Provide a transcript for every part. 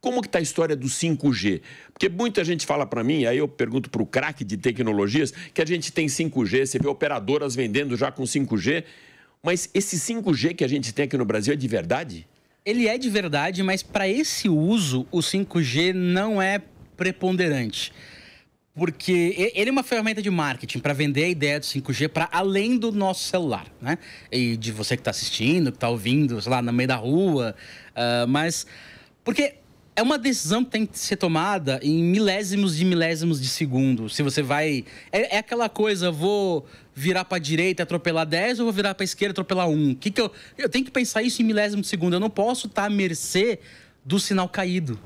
Como que está a história do 5G? Porque muita gente fala para mim, aí eu pergunto para o craque de tecnologias, que a gente tem 5G, você vê operadoras vendendo já com 5G, mas esse 5G que a gente tem aqui no Brasil é de verdade? Ele é de verdade, mas para esse uso, o 5G não é preponderante. Porque ele é uma ferramenta de marketing para vender a ideia do 5G para além do nosso celular, né? E de você que está assistindo, que está ouvindo, sei lá, no meio da rua. Uh, mas. Porque é uma decisão que tem que ser tomada em milésimos de milésimos de segundo. Se você vai. É, é aquela coisa, vou virar para a direita e atropelar 10 ou vou virar para a esquerda e atropelar 1? Que que eu... eu tenho que pensar isso em milésimo de segundo. Eu não posso estar tá à mercê do sinal caído.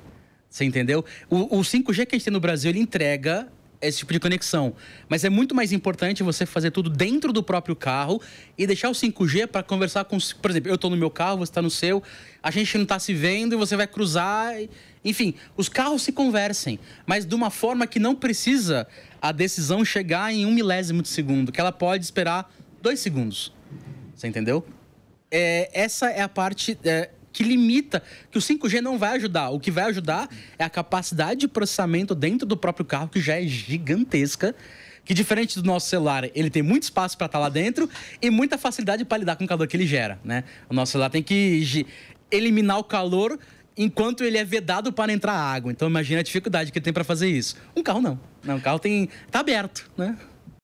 Você entendeu? O, o 5G que a gente tem no Brasil, ele entrega esse tipo de conexão. Mas é muito mais importante você fazer tudo dentro do próprio carro e deixar o 5G para conversar com. Por exemplo, eu estou no meu carro, você está no seu, a gente não está se vendo e você vai cruzar. Enfim, os carros se conversem, mas de uma forma que não precisa a decisão chegar em um milésimo de segundo, que ela pode esperar dois segundos. Você entendeu? É, essa é a parte. É, que limita, que o 5G não vai ajudar. O que vai ajudar é a capacidade de processamento dentro do próprio carro, que já é gigantesca que diferente do nosso celular, ele tem muito espaço para estar tá lá dentro e muita facilidade para lidar com o calor que ele gera, né? O nosso celular tem que eliminar o calor enquanto ele é vedado para entrar água. Então imagina a dificuldade que ele tem para fazer isso. Um carro não. Não, né? o carro tem tá aberto, né?